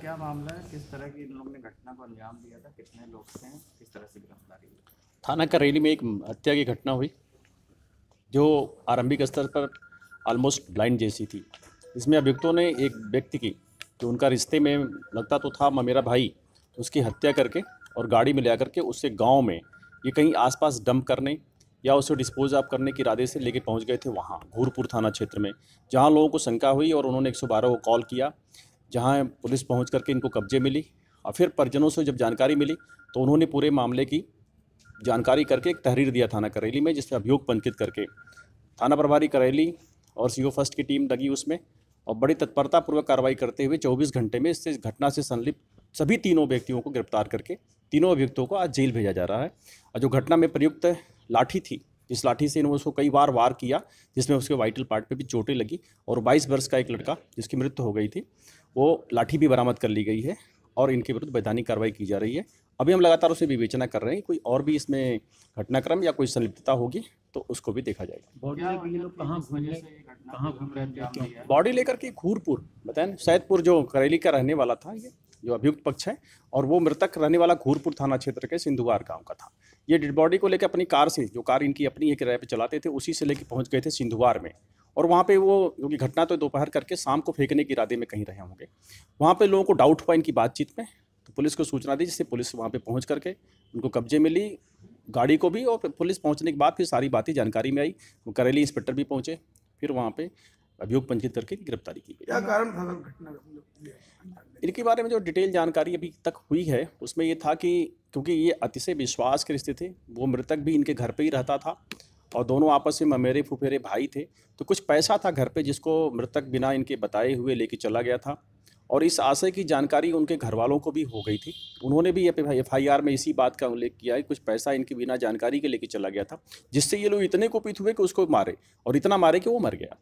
क्या मामला है किस तरह की इन लोगों ने घटना को अंजाम दिया था कितने लोग थे किस तरह से गिरफ्तारी थाना करेली में एक हत्या की घटना हुई जो आरंभिक स्तर पर ऑलमोस्ट ब्लाइंड जैसी थी इसमें अभियुक्तों ने एक व्यक्ति की जो उनका रिश्ते में लगता तो था मेरा भाई उसकी हत्या करके और गाड़ी में ले करके उससे गाँव में ये कहीं आसपास डंप करने या उसे डिस्पोज ऑफ करने के इरादे से लेके पहुंच गए थे वहाँ घूरपुर थाना क्षेत्र में जहाँ लोगों को शंका हुई और उन्होंने 112 को कॉल किया जहाँ पुलिस पहुँच करके इनको कब्जे मिली और फिर परिजनों से जब जानकारी मिली तो उन्होंने पूरे मामले की जानकारी करके एक तहरीर दिया थाना करेली में जिसमें अभियोग पंकित करके थाना प्रभारी करेली और सीओ फर्स्ट की टीम लगी उसमें और बड़ी तत्परतापूर्वक कार्रवाई करते हुए 24 घंटे में इससे घटना से संलिप्त सभी तीनों व्यक्तियों को गिरफ्तार करके तीनों अभियुक्तों को आज जेल भेजा जा रहा है और जो घटना में प्रयुक्त लाठी थी इस लाठी से इन्होंने उसको कई बार वार किया जिसमें उसके वाइटल पार्ट पे भी चोटें लगी और 22 वर्ष का एक लड़का जिसकी मृत्यु हो गई थी वो लाठी भी बरामद कर ली गई है और इनके विरुद्ध वैधानिक कार्रवाई की जा रही है अभी हम लगातार उसे विवेचना कर रहे हैं कोई और भी इसमें घटनाक्रम या कोई संलिप्तता होगी तो उसको भी देखा जाएगा बॉडी लेकर के घूरपुर बताए सैदपुर जो करेली का रहने वाला था ये जो अभियुक्त पक्ष है और वो मृतक रहने वाला घूरपुर थाना क्षेत्र के सिंधुवार गांव का था ये डेड बॉडी को लेकर अपनी कार से जो कार इनकी अपनी एक राय पर चलाते थे उसी से लेकर पहुंच गए थे सिंधुवार में और वहाँ पे वो क्योंकि घटना तो दोपहर करके शाम को फेंकने के इरादे में कहीं रहे होंगे वहाँ पे लोगों को डाउट हुआ इनकी बातचीत में तो पुलिस को सूचना दी जिससे पुलिस वहाँ पे पहुँच करके उनको कब्जे में ली गाड़ी को भी और पुलिस पहुँचने के बाद फिर सारी बातें जानकारी में आई वो करेली इंस्पेक्टर भी पहुँचे फिर वहाँ पर अभियोग पंजीकृत करके गिरफ्तारी की गई क्या कारण था घटना इनके बारे में जो डिटेल जानकारी अभी तक हुई है उसमें ये था कि क्योंकि ये अतिशय विश्वास के रिश्ते थे वो मृतक भी इनके घर पे ही रहता था और दोनों आपस में ममेरे फुफेरे भाई थे तो कुछ पैसा था घर पे जिसको मृतक बिना इनके बताए हुए लेके चला गया था और इस आशय की जानकारी उनके घर वालों को भी हो गई थी उन्होंने भी एफ आई आर में इसी बात का उल्लेख किया है कुछ पैसा इनके बिना जानकारी के लेके चला गया था जिससे ये लोग इतने कुपित हुए कि उसको मारे और इतना मारे कि वो मर गया